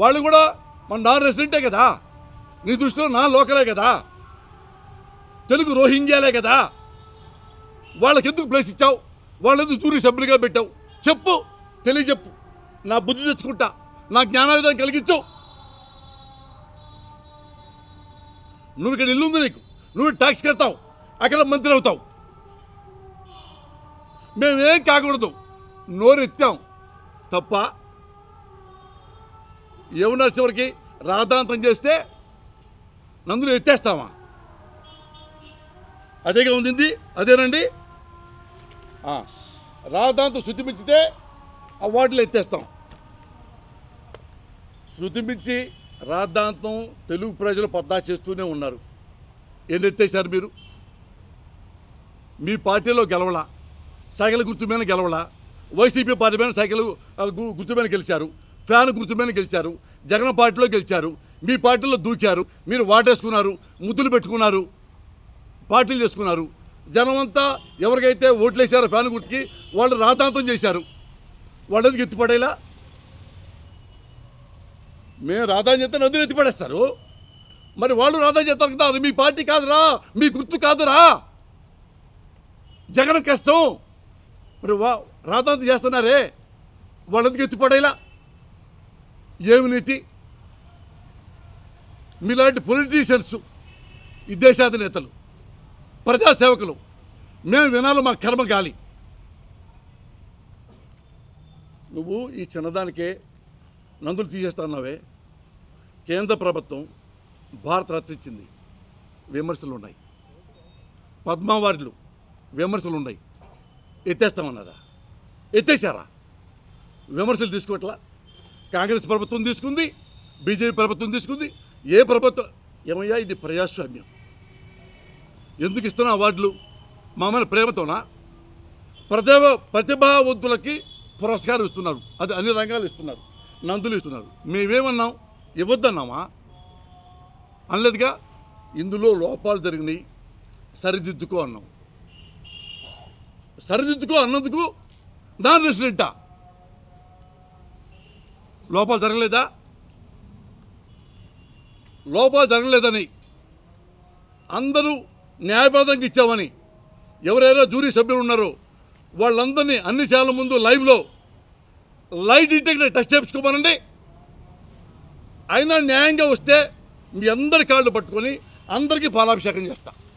వాళ్ళు కూడా మన నాన్ రెసిడెంటే కదా నీ దృష్టిలో నా లోకలే కదా తెలుగు రోహింగ్యాలే కదా వాళ్ళకి ఎందుకు ప్లేస్ ఇచ్చావు వాళ్ళు ఎందుకు జూరీ సభ్యులుగా పెట్టావు చెప్పు తెలియజెప్పు నా బుద్ధి తెచ్చుకుంటా నా జ్ఞానాభిధం కలిగించు నువ్వు ఇక్కడ ఇల్లు ఉంది నీకు నువ్వు ట్యాక్స్ కడతావు అక్కడ మంత్రి అవుతావు మేమేం కాకూడదు నోరు ఎత్తాం తప్ప ఏమున్నారు చివరికి రాధాంతం చేస్తే నందులు ఎత్తేస్తామా అదేగా ఉంది అదేనండి రాధాంతం శుద్ధిమించితే ఆ వాటిలో ఎత్తేస్తాం శృతిమించి మించి రాద్ధాంతం తెలుగు ప్రజలు పద్దా చేస్తూనే ఉన్నారు ఏం ఎత్తేసారు మీరు మీ పార్టీలో గెలవలా సైకిల్ గుర్తు మీద గెలవలా వైసీపీ పార్టీ మీద సైకిల్ గుర్తు మీద గెలిచారు ఫ్యాన్ గుర్తు మీద గెలిచారు జగన్ పార్టీలో గెలిచారు మీ పార్టీలో దూకారు మీరు వాటేసుకున్నారు ముద్దులు పెట్టుకున్నారు పార్టీలు చేసుకున్నారు జనమంతా ఎవరికైతే ఓట్లు వేసారో ఫ్యాన్ గుర్తుకి వాళ్ళు రాతాంతం చేశారు వాళ్ళకి ఎత్తిపడేలా మేము రాధాని చెప్తే నదులు ఎత్తిపడేస్తారు మరి వాళ్ళు రాధాని చేస్తారు కదా మీ పార్టీ కాదురా మీ గుర్తు కాదురా జగన్ కష్టం మరి వా రాధాంతం చేస్తున్నారే వాళ్ళకి ఎత్తిపడేలా ఏమి నీతి మీలాంటి పొలిటీషియన్స్ ఈ దేశాధినేతలు ప్రజాసేవకులు మేము వినాలి మా కర్మ గాలి నువ్వు ఈ చిన్నదానికే నందులు తీసేస్తాన్నావే కేంద్ర ప్రభుత్వం భారత రత్న ఇచ్చింది విమర్శలు ఉన్నాయి పద్మావారిలు విమర్శలు ఉన్నాయి ఎత్తేస్తామన్నారా ఎత్తేసారా విమర్శలు తీసుకోవట్లా కాంగ్రెస్ ప్రభుత్వం తీసుకుంది బీజేపీ ప్రభుత్వం తీసుకుంది ఏ ప్రభుత్వం ఏమయ్యా ఇది ప్రజాస్వామ్యం ఎందుకు ఇస్తున్న అవార్డులు మామూలు ప్రేమతోనా ప్రతిభ ప్రతిభావంతులకి పురస్కారం ఇస్తున్నారు అది అన్ని రంగాలు ఇస్తున్నారు నందులు ఇస్తున్నారు మేమేమన్నాం ఇవ్వద్దన్నామా అనలేదుగా ఇందులో లోపాలు జరిగినాయి సరిదిద్దుకో అన్నాం సరిదిద్దుకో అన్నందుకు దాని రెసిడెంటా లోపాలు జరగలేదా లోపాలు జరగలేదని అందరూ న్యాయబద్ధంగా ఇచ్చామని ఎవరైనా జూరీ సభ్యులు ఉన్నారో వాళ్ళందరినీ అన్ని ఛానల్ ముందు లైవ్లో లైట్ డిటెక్టర్ టెస్ట్ చేయించుకోమనండి అయినా న్యాయంగా వస్తే మీ అందరి కాళ్ళు పట్టుకొని అందరికీ పాలాభిషేకం చేస్తాను